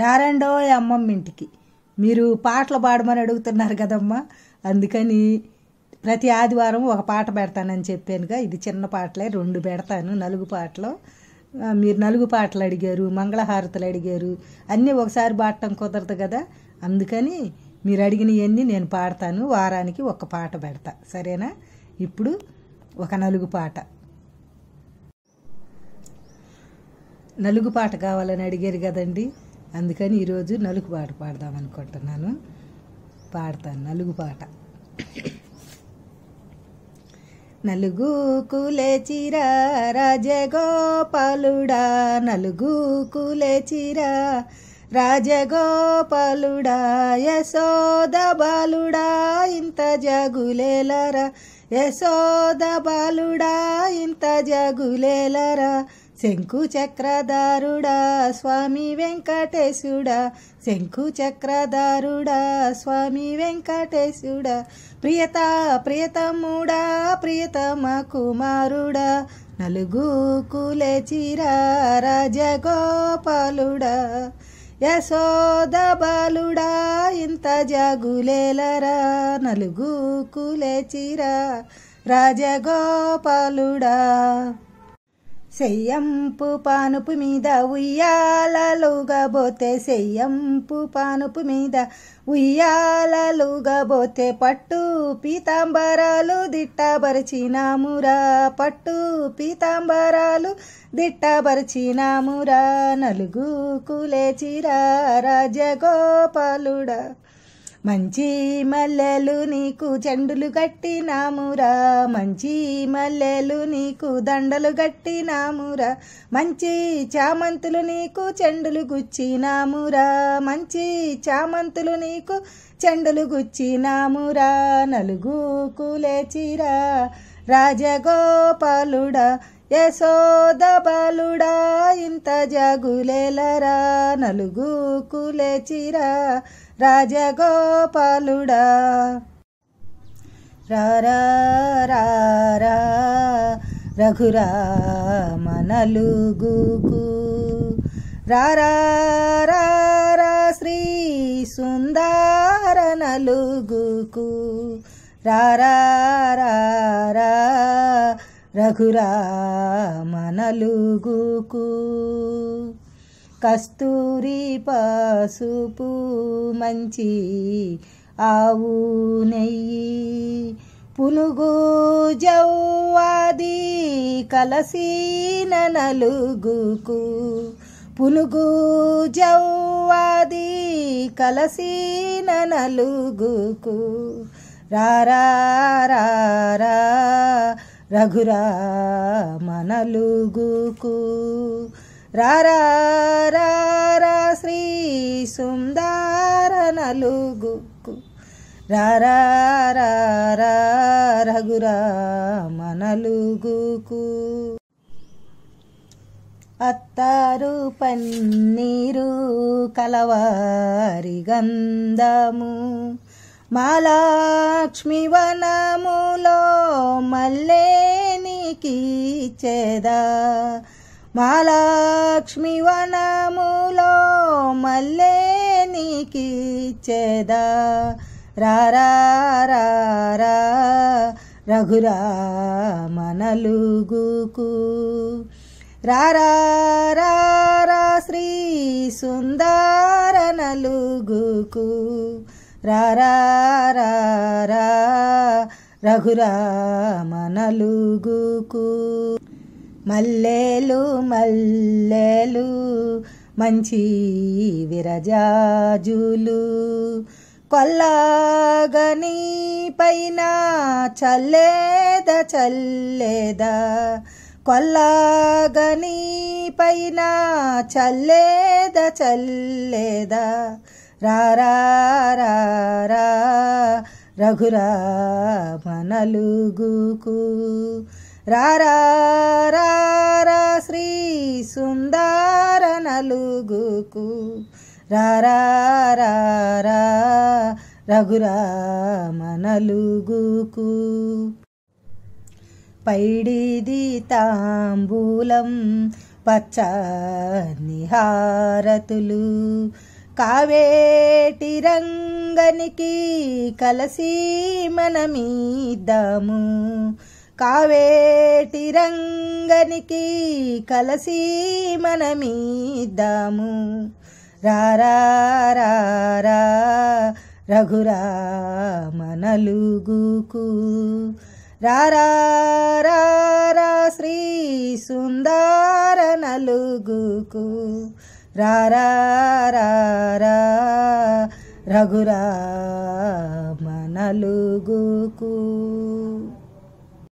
రారండోయ్ అమ్మమ్మ ఇంటికి మీరు పాటలు పాడమని అడుగుతున్నారు కదమ్మా అందుకని ప్రతి ఆదివారం ఒక పాట పెడతానని చెప్పానుగా ఇది చిన్న పాటలే రెండు పెడతాను నలుగు పాటలు మీరు నలుగు పాటలు అడిగారు మంగళహారతులు అడిగారు అన్నీ ఒకసారి పాడటం కుదరదు కదా అందుకని మీరు అడిగినవన్నీ నేను పాడతాను వారానికి ఒక పాట పెడతా సరేనా ఇప్పుడు ఒక నలుగు పాట నలుగు పాట కావాలని అడిగారు కదండి అందుకని ఈరోజు నలుగు పాట పాడదాం అనుకుంటున్నాను పాడతాను నలుగు పాట నలుగు కులెచిరా రాజగోపాలుడా నలుగు కులెచిరా రాజగోపాలుడా యశోద బాలుడా ఇంత జగులేలరా యశోద బాలుడా ఇంత జగులేలరా శంకు చక్రధారుడా స్వామి వెంకటేశుడా శంకు చక్రధారుడా స్వామి వెంకటేశుడా ప్రియత ప్రియతముడా ప్రియతమ కుమారుడా నలుగు కులే చీర రాజగోపాలుడా యశోద బాలుడా ఇంత జాగులేలరా నలుగు కులే చీర రాజగోపాలుడా సెయ్యంపు పానుపు మీద ఉయ్యాలలుగబోతే సెయ్యంపు పానుపు మీద ఉయ్యాలలుగబోతే పట్టు పీతాంబరాలు దిట్టబరిచినామురా పట్టు పీతాంబరాలు దిట్టబరిచినామురా నలుగుకులేచిరా రాజగోపాలుడా మంచి మల్లెలు నీకు చెండులు కట్టినామురా మంచి మల్లెలు నీకు దండలు కట్టినామురా మంచి చామంతులు నీకు చెండులు గుచ్చినామురా మంచి చామంతులు నీకు చెండులు గుచ్చినామురా నలుగు కూలేచిరా రాజగోపాలుడా యశోద బాలుడా ఇంత జగులెలరా నలుగు కులెచిరా రాజగోపాలుడా రారా రారా రఘురామ నలుగుకు రారా శ్రీ సుందార నలుగుకు రారా రారా రఘురామనలుగుకు కస్తూరి పసుపు మంచి ఆవు నెయ్యి పునుగు జౌవాది కలసి నలుగుకు పునుగు జౌవాది కలసి నలుగుకు రారా రారా రఘురామనలుగుకు రారా శ్రీ సుందార నలుగుకు రారా రఘురామనలుగుకు అత్తారు పన్నీరు కలవారి గంధము మహాలక్ష్మి వనములో మల్లేనికిచ్చేదా మహాలక్ష్మి వనములో మల్లేనికిచ్చేదా రారా రారా రఘురామనలుగుకు రారా శ్రీ సుందార నలుగుకు రారా రఘురామనలుగుకు నలుగుకు మల్లెలు మల్లెలు మంచి విరజాజులు కొల్లాగని పైన చల్లేద చల్లేద కొల్లాగని పైన చల్లేద చల్లేదా రారా రఘురామనలుగుకు రారా శ్రీ సుందర నలుగుకు రారా రఘురామనలుగుకు పైడిది తాంబూలం పచ్చ నిహారతులు కావేటి రంగనికి కలసి మనమీదము కావేటి రంగనికి కలసి మనమీదము రారా రఘురామనలుగుకు రారా శ్రీ సుందర నలుగుకు రారా రఘురామ నలుగుకు